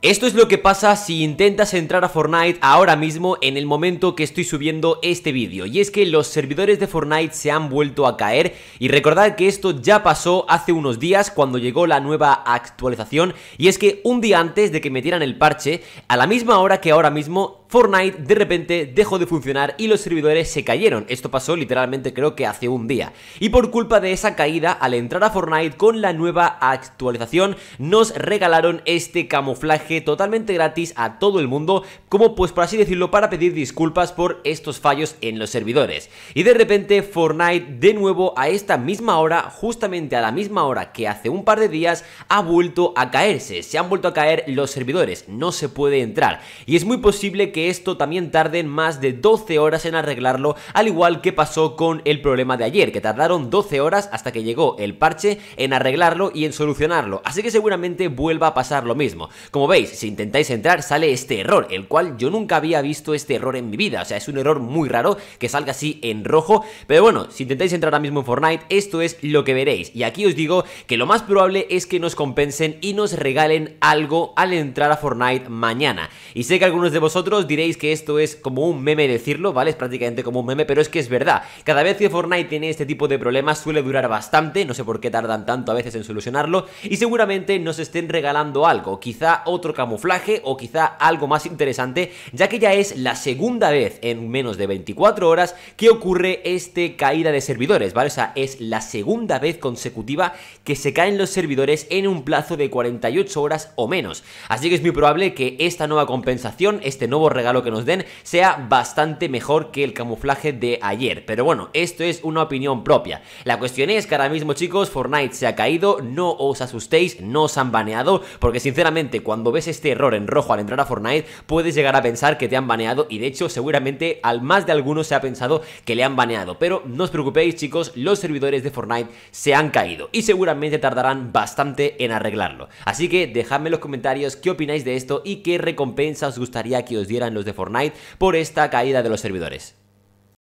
Esto es lo que pasa si intentas entrar a Fortnite ahora mismo en el momento que estoy subiendo este vídeo y es que los servidores de Fortnite se han vuelto a caer y recordad que esto ya pasó hace unos días cuando llegó la nueva actualización y es que un día antes de que metieran el parche a la misma hora que ahora mismo Fortnite de repente dejó de funcionar y los servidores se cayeron. Esto pasó literalmente creo que hace un día. Y por culpa de esa caída, al entrar a Fortnite con la nueva actualización, nos regalaron este camuflaje totalmente gratis a todo el mundo, como pues por así decirlo, para pedir disculpas por estos fallos en los servidores. Y de repente Fortnite de nuevo a esta misma hora, justamente a la misma hora que hace un par de días, ha vuelto a caerse. Se han vuelto a caer los servidores, no se puede entrar. Y es muy posible que esto también tarden más de 12 horas en arreglarlo, al igual que pasó con el problema de ayer, que tardaron 12 horas hasta que llegó el parche en arreglarlo y en solucionarlo, así que seguramente vuelva a pasar lo mismo. Como veis, si intentáis entrar sale este error, el cual yo nunca había visto este error en mi vida, o sea, es un error muy raro que salga así en rojo, pero bueno, si intentáis entrar ahora mismo en Fortnite, esto es lo que veréis, y aquí os digo que lo más probable es que nos compensen y nos regalen algo al entrar a Fortnite mañana. Y sé que algunos de vosotros diréis que esto es como un meme decirlo, ¿vale? Es prácticamente como un meme, pero es que es verdad. Cada vez que Fortnite tiene este tipo de problemas suele durar bastante, no sé por qué tardan tanto a veces en solucionarlo, y seguramente nos estén regalando algo, quizá otro camuflaje o quizá algo más interesante, ya que ya es la segunda vez en menos de 24 horas que ocurre este caída de servidores, ¿vale? O sea, es la segunda vez consecutiva que se caen los servidores en un plazo de 48 horas o menos. Así que es muy probable que esta nueva compensación, este nuevo regalo que nos den sea bastante mejor que el camuflaje de ayer. Pero bueno, esto es una opinión propia. La cuestión es que ahora mismo, chicos, Fortnite se ha caído, no os asustéis, no os han baneado, porque sinceramente cuando ves este error en rojo al entrar a Fortnite, puedes llegar a pensar que te han baneado y de hecho seguramente al más de algunos se ha pensado que le han baneado. Pero no os preocupéis, chicos, los servidores de Fortnite se han caído y seguramente tardarán bastante en arreglarlo. Así que dejadme en los comentarios qué opináis de esto y qué recompensa os gustaría que os diera en los de Fortnite por esta caída de los servidores.